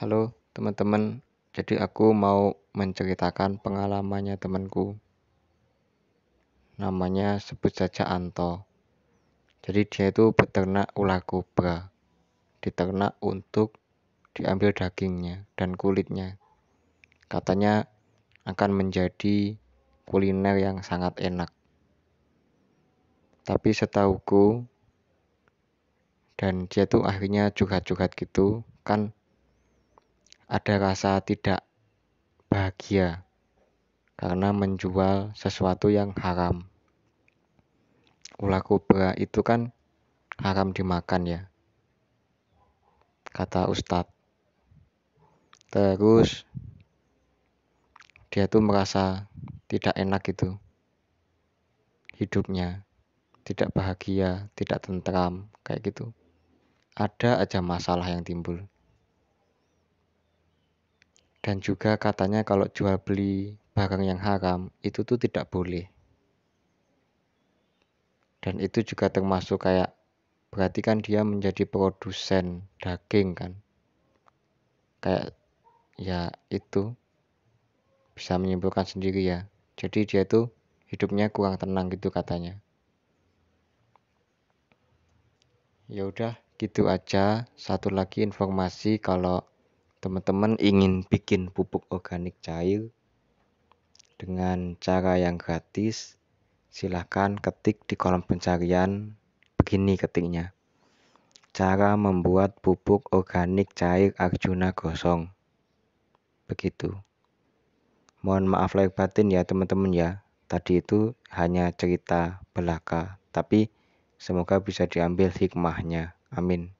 Halo teman-teman, jadi aku mau menceritakan pengalamannya temanku. Namanya sebut saja Anto. Jadi dia itu beternak ular kobra. Diternak untuk diambil dagingnya dan kulitnya. Katanya akan menjadi kuliner yang sangat enak. Tapi setahuku dan dia tuh akhirnya juga-juga gitu kan ada rasa tidak bahagia karena menjual sesuatu yang haram. Ular kobra itu kan haram dimakan ya, kata Ustadz. Terus dia tuh merasa tidak enak gitu hidupnya, tidak bahagia, tidak tentram kayak gitu. Ada aja masalah yang timbul dan juga katanya kalau jual beli barang yang haram itu tuh tidak boleh dan itu juga termasuk kayak berarti kan dia menjadi produsen daging kan kayak ya itu bisa menyimpulkan sendiri ya jadi dia itu hidupnya kurang tenang gitu katanya ya udah gitu aja satu lagi informasi kalau teman-teman ingin bikin pupuk organik cair dengan cara yang gratis, silahkan ketik di kolom pencarian begini ketiknya. Cara membuat pupuk organik cair Arjuna Gosong. Begitu. Mohon maaf lahir batin ya teman-teman ya. Tadi itu hanya cerita belaka, tapi semoga bisa diambil hikmahnya. Amin.